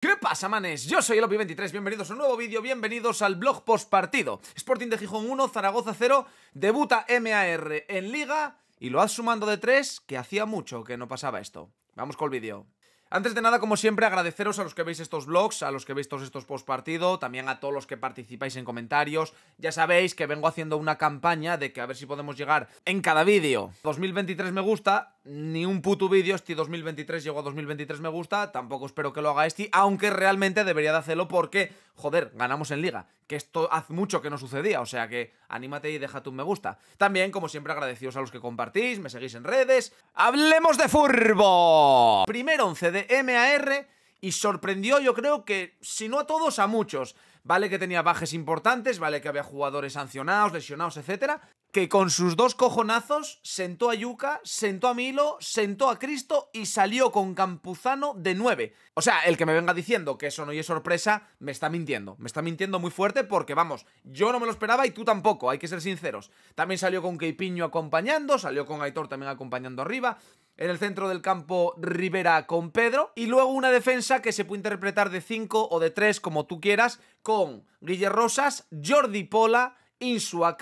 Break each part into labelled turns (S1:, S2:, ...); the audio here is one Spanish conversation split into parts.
S1: ¿Qué pasa, manes? Yo soy el 23 bienvenidos a un nuevo vídeo, bienvenidos al blog post partido. Sporting de Gijón 1, Zaragoza 0, debuta MAR en Liga y lo has sumando de 3, que hacía mucho que no pasaba esto. Vamos con el vídeo. Antes de nada, como siempre, agradeceros a los que veis estos vlogs, a los que veis todos estos post partido, también a todos los que participáis en comentarios. Ya sabéis que vengo haciendo una campaña de que a ver si podemos llegar en cada vídeo 2023 me gusta ni un puto vídeo, este 2023 llegó a 2023 me gusta, tampoco espero que lo haga este, aunque realmente debería de hacerlo porque, joder, ganamos en liga, que esto hace mucho que no sucedía, o sea que anímate y deja tu me gusta. También, como siempre, agradecidos a los que compartís, me seguís en redes. ¡Hablemos de Furbo! Primero 11 de MAR y sorprendió yo creo que, si no a todos, a muchos. Vale que tenía bajes importantes, vale que había jugadores sancionados, lesionados, etcétera, que con sus dos cojonazos sentó a Yuka, sentó a Milo, sentó a Cristo y salió con Campuzano de 9. O sea, el que me venga diciendo que eso no es sorpresa, me está mintiendo. Me está mintiendo muy fuerte porque, vamos, yo no me lo esperaba y tú tampoco, hay que ser sinceros. También salió con Keipiño acompañando, salió con Aitor también acompañando arriba. En el centro del campo, Rivera con Pedro. Y luego una defensa que se puede interpretar de 5 o de 3, como tú quieras, con Guillermo Rosas, Jordi Pola Insua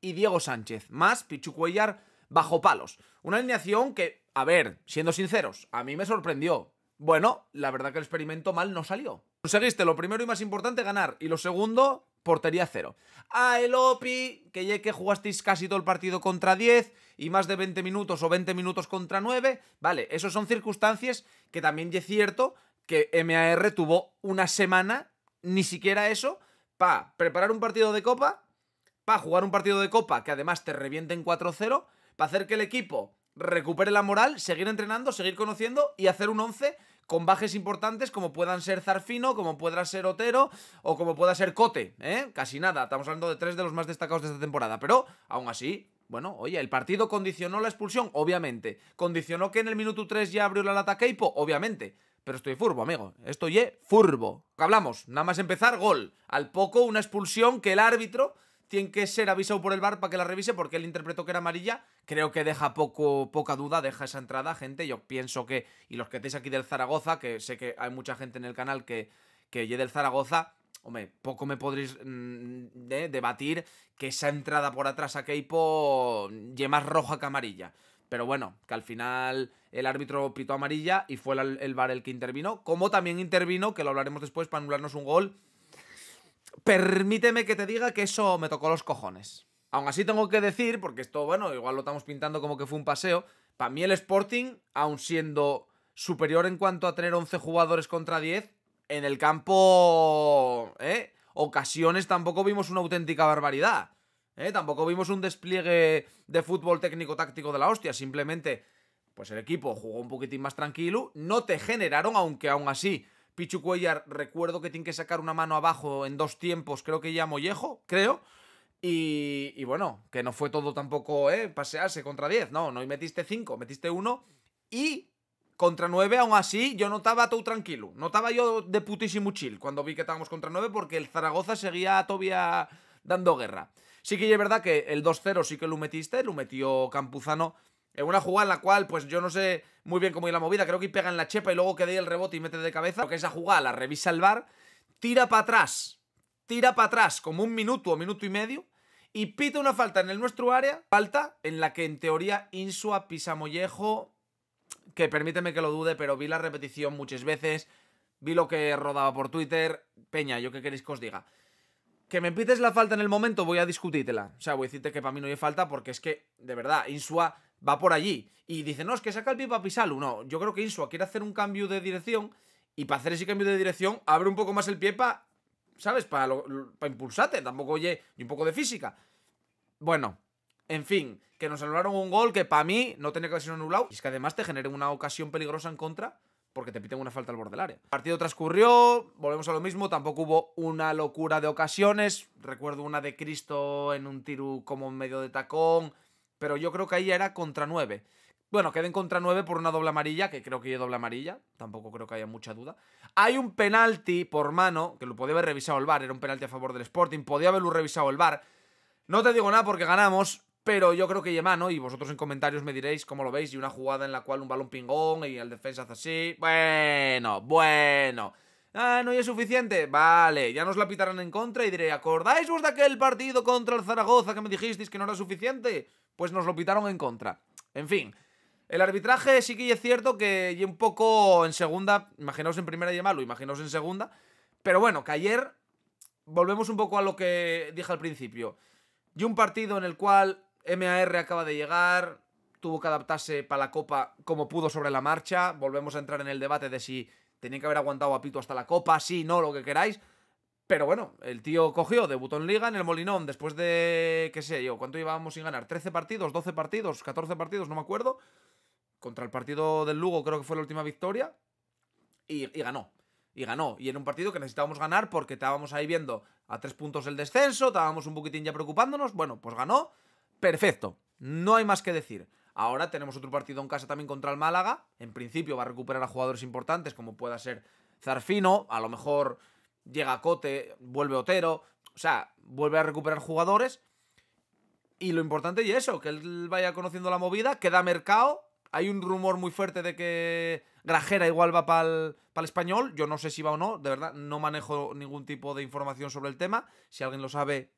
S1: y Diego Sánchez, más Pichu Cuellar bajo palos. Una alineación que, a ver, siendo sinceros, a mí me sorprendió. Bueno, la verdad que el experimento mal no salió. Conseguiste lo primero y más importante, ganar. Y lo segundo, portería cero. A el Opi, que ya que jugasteis casi todo el partido contra 10 y más de 20 minutos o 20 minutos contra 9, vale, eso son circunstancias que también es cierto que MAR tuvo una semana, ni siquiera eso, para preparar un partido de copa para jugar un partido de copa que además te en 4-0, para hacer que el equipo recupere la moral, seguir entrenando, seguir conociendo y hacer un 11 con bajes importantes como puedan ser Zarfino, como pueda ser Otero o como pueda ser Cote, ¿eh? Casi nada, estamos hablando de tres de los más destacados de esta temporada, pero aún así, bueno, oye, el partido condicionó la expulsión, obviamente. Condicionó que en el minuto 3 ya abrió la lata Keipo, obviamente. Pero estoy furbo, amigo. Estoy furbo. furbo. Hablamos, nada más empezar, gol. Al poco una expulsión que el árbitro tiene que ser avisado por el bar para que la revise porque él interpretó que era amarilla. Creo que deja poco, poca duda, deja esa entrada, gente. Yo pienso que, y los que estáis aquí del Zaragoza, que sé que hay mucha gente en el canal que, que llegue del Zaragoza, hombre, poco me podréis mm, debatir que esa entrada por atrás a Keipo lleva más roja que amarilla. Pero bueno, que al final el árbitro pitó amarilla y fue el, VAR bar el que intervino. Como también intervino, que lo hablaremos después, para anularnos un gol Permíteme que te diga que eso me tocó los cojones. Aún así tengo que decir, porque esto, bueno, igual lo estamos pintando como que fue un paseo, para mí el Sporting, aun siendo superior en cuanto a tener 11 jugadores contra 10, en el campo, ¿eh? ocasiones tampoco vimos una auténtica barbaridad. ¿eh? Tampoco vimos un despliegue de fútbol técnico-táctico de la hostia. Simplemente, pues el equipo jugó un poquitín más tranquilo. No te generaron, aunque aún así Pichu Cuellar, recuerdo que tiene que sacar una mano abajo en dos tiempos, creo que ya Mollejo, creo. Y, bueno, que no fue todo tampoco eh, pasearse contra 10, no, no, y metiste 5, metiste 1 y contra 9 aún así yo notaba todo tranquilo, notaba yo de putísimo chill cuando vi que estábamos contra 9 porque el Zaragoza seguía todavía dando guerra. Sí que es verdad que el 2-0 sí que lo metiste, lo metió Campuzano en una jugada en la cual, pues yo no sé muy bien cómo ir la movida. Creo que pega en la chepa y luego que dé el rebote y mete de cabeza. porque que esa jugada la revisa el bar. Tira para atrás. Tira para atrás como un minuto o minuto y medio. Y pita una falta en el nuestro área. Falta en la que en teoría Insua pisa Mollejo. Que permíteme que lo dude, pero vi la repetición muchas veces. Vi lo que rodaba por Twitter. Peña, yo qué queréis que os diga. Que me pites la falta en el momento, voy a discutírtela. O sea, voy a decirte que para mí no hay falta porque es que, de verdad, Insua va por allí. Y dice, no, es que saca el pipa Pisalu. No, yo creo que Insua quiere hacer un cambio de dirección y para hacer ese cambio de dirección abre un poco más el pie para, ¿sabes? Para, impulsarte. Tampoco, oye, y un poco de física. Bueno, en fin, que nos anularon un gol que para mí no tenía que haber sido anulado. Y es que además te genere una ocasión peligrosa en contra porque te piten una falta al borde del área. El partido transcurrió, volvemos a lo mismo, tampoco hubo una locura de ocasiones. Recuerdo una de Cristo en un tiru como en medio de tacón. Pero yo creo que ahí era contra 9. Bueno, queden contra 9 por una doble amarilla, que creo que es doble amarilla. Tampoco creo que haya mucha duda. Hay un penalti por mano, que lo podía haber revisado el VAR. Era un penalti a favor del Sporting. Podía haberlo revisado el VAR. No te digo nada porque ganamos, pero yo creo que mano. y vosotros en comentarios me diréis cómo lo veis, y una jugada en la cual un balón pingón y el defensa hace así. Bueno, bueno. Ah, no es suficiente. Vale, ya nos la pitarán en contra y diré, ¿acordáis vos de aquel partido contra el Zaragoza que me dijisteis que no era suficiente? pues nos lo pitaron en contra. En fin, el arbitraje sí que es cierto que y un poco en segunda, imaginaos en primera y malo, imaginaos en segunda, pero bueno, que ayer volvemos un poco a lo que dije al principio. Y un partido en el cual MAR acaba de llegar, tuvo que adaptarse para la Copa como pudo sobre la marcha, volvemos a entrar en el debate de si tenía que haber aguantado a Pito hasta la Copa, sí, no, lo que queráis, pero bueno, el tío cogió, debutó en Liga, en el Molinón, después de, qué sé yo, ¿cuánto llevábamos sin ganar? ¿13 partidos? ¿12 partidos? ¿14 partidos? No me acuerdo. Contra el partido del Lugo creo que fue la última victoria. Y, y ganó. Y ganó. Y en un partido que necesitábamos ganar porque estábamos ahí viendo a tres puntos el descenso, estábamos un poquitín ya preocupándonos. Bueno, pues ganó. Perfecto. No hay más que decir. Ahora tenemos otro partido en casa también contra el Málaga. En principio va a recuperar a jugadores importantes como pueda ser Zarfino, a lo mejor llega Cote, vuelve Otero, o sea, vuelve a recuperar jugadores. Y lo importante es eso, que él vaya conociendo la movida, que da mercado. Hay un rumor muy fuerte de que Grajera igual va para el, español. Yo no sé si va o no, de verdad, no manejo ningún tipo de información sobre el tema. Si alguien lo sabe,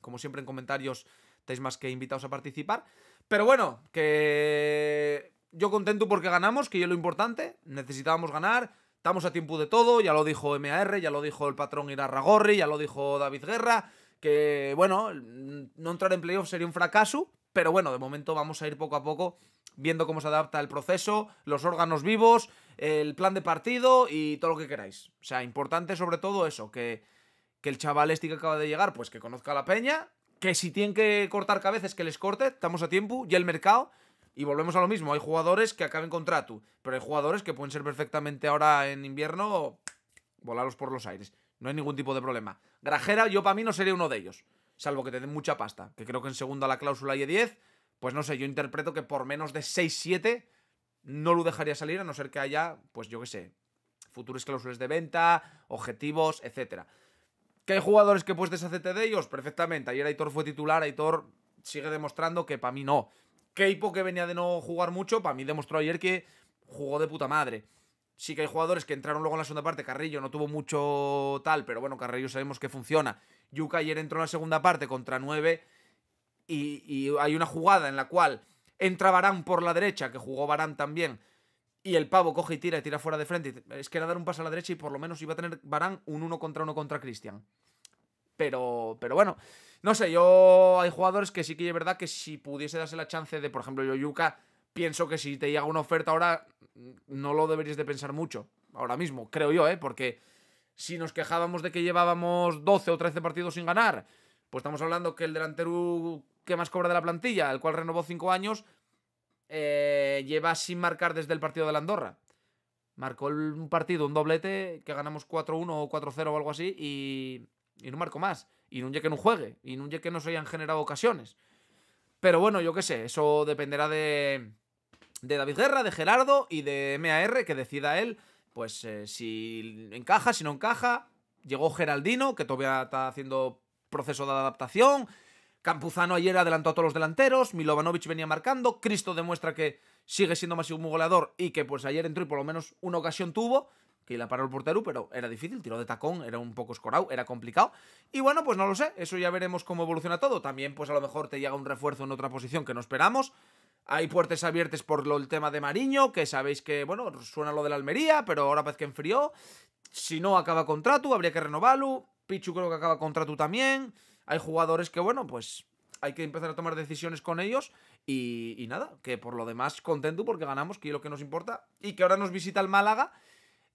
S1: como siempre en comentarios, estáis más que invitados a participar. Pero bueno, que yo contento porque ganamos, que es lo importante. Necesitábamos ganar Estamos a tiempo de todo, ya lo dijo MAR, ya lo dijo el patrón Irarragorri, ya lo dijo David Guerra, que bueno, mm, no entrar en playoff sería un fracaso, pero bueno, de momento vamos a ir poco a poco viendo cómo se adapta el proceso, los órganos vivos, el plan de partido y todo lo que queráis. O sea, importante sobre todo eso, que, que el chaval este que acaba de llegar, pues que conozca la peña, que si tienen que cortar cabezas, que les corte, estamos a tiempo, y el mercado, y volvemos a lo mismo, hay jugadores que acaben contrato, pero hay jugadores que pueden ser perfectamente ahora en invierno volarlos por los aires. No hay ningún tipo de problema. Grajera, yo para mí no sería uno de ellos, salvo que te den mucha pasta, que creo que en segunda la cláusula y 10, pues no sé, yo interpreto que por menos de 6-7 no lo dejaría salir a no ser que haya, pues yo qué sé, futuras cláusulas de venta, objetivos, etcétera. ¿Que hay jugadores que puedes deshacerte de ellos? Perfectamente. Ayer Aitor fue titular, Aitor sigue demostrando que para mí no. Keipo, que venía de no jugar mucho, para mí demostró ayer que jugó de puta madre. Sí que hay jugadores que entraron luego en la segunda parte. Carrillo no tuvo mucho tal, pero bueno, Carrillo sabemos que funciona. Yuka ayer entró en la segunda parte contra 9 y, hay una jugada en la cual entra Barán por la derecha, que jugó Barán también, y el pavo coge y tira y tira fuera de frente. Es que era dar un paso a la derecha y por lo menos iba a tener Barán un uno contra uno contra Cristian. Pero, bueno, no sé, yo hay jugadores que sí que es verdad que si pudiese darse la chance de, por ejemplo, Yoyuka, pienso que si te llega una oferta ahora, mm, no lo deberías de pensar mucho. Ahora mismo, creo yo, ¿eh? Porque si nos quejábamos de que llevábamos 12 o 13 partidos sin ganar, pues estamos hablando que el delantero que más cobra de la plantilla, el cual renovó 5 años, eh, lleva sin marcar desde el partido de la Andorra. Marcó un partido, un doblete, que ganamos 4-1 o 4-0 o algo así, y y no marco más, y Núñez que no juegue, y Núñez que no se hayan generado ocasiones. Pero bueno, yo qué sé, eso dependerá de, de David Guerra, de Gerardo y de MAR, que decida él, pues eh, si encaja, si no encaja. Llegó Geraldino, que todavía está haciendo proceso de adaptación. Campuzano ayer adelantó a todos los delanteros, Milovanovic venía marcando, Cristo demuestra que sigue siendo más un goleador y que pues ayer entró y por lo menos una ocasión tuvo, que la paró el portero, pero era difícil, tiró de tacón, era un poco escorado, era complicado. Y bueno, pues no lo sé, eso ya veremos cómo evoluciona todo. También, pues a lo mejor te llega un refuerzo en otra posición que no esperamos. Hay puertas abiertas por lo, el tema de Mariño, que sabéis que, bueno, suena lo de la Almería, pero ahora parece que enfrió. Si no acaba contrato, habría que renovarlo. Pichu creo que acaba contrato también. Hay jugadores que, bueno, pues hay que empezar a tomar decisiones con ellos. Y, y nada, que por lo demás contento porque ganamos, que es lo que nos importa. Y que ahora nos visita el Málaga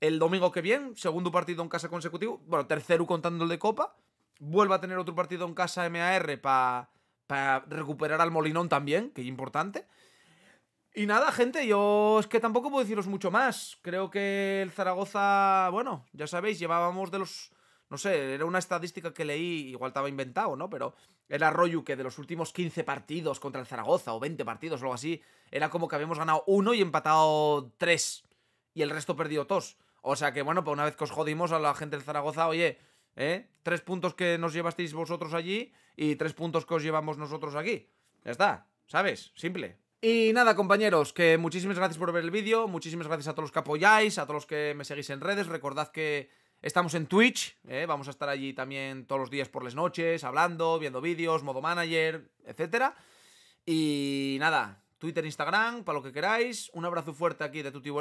S1: el domingo que viene, segundo partido en casa consecutivo, bueno, tercero contando el de Copa, vuelve a tener otro partido en casa MAR para recuperar al Molinón también, que es importante. Y nada, gente, yo es que tampoco puedo deciros mucho más. Creo que el Zaragoza, bueno, ya sabéis, llevábamos de los... No sé, era una estadística que leí, igual estaba inventado, ¿no? Pero era Royu que de los últimos 15 partidos contra el Zaragoza, o 20 partidos, o algo así, era como que habíamos ganado uno y empatado tres, y el resto perdido dos. O sea que, bueno, pues una vez que os jodimos a la gente del Zaragoza, oye, ¿eh? Tres puntos que nos llevasteis vosotros allí y tres puntos que os llevamos nosotros aquí. Ya está, ¿sabes? Simple. Y nada, compañeros, que muchísimas gracias por ver el vídeo, muchísimas gracias a todos los que apoyáis, a todos los que me seguís en redes, recordad que estamos en Twitch, ¿eh? vamos a estar allí también todos los días por las noches, hablando, viendo vídeos, modo manager, etcétera. Y nada, Twitter, Instagram, para lo que queráis, un abrazo fuerte aquí de tu tío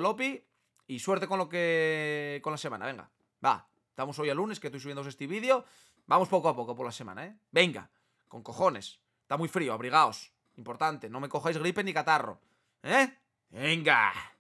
S1: y suerte con lo que. con la semana, venga. Va. Estamos hoy a lunes, que estoy subiendo este vídeo. Vamos poco a poco por la semana, ¿eh? Venga, con cojones. Está muy frío, abrigaos. Importante, no me cojáis gripe ni catarro. ¿Eh? Venga.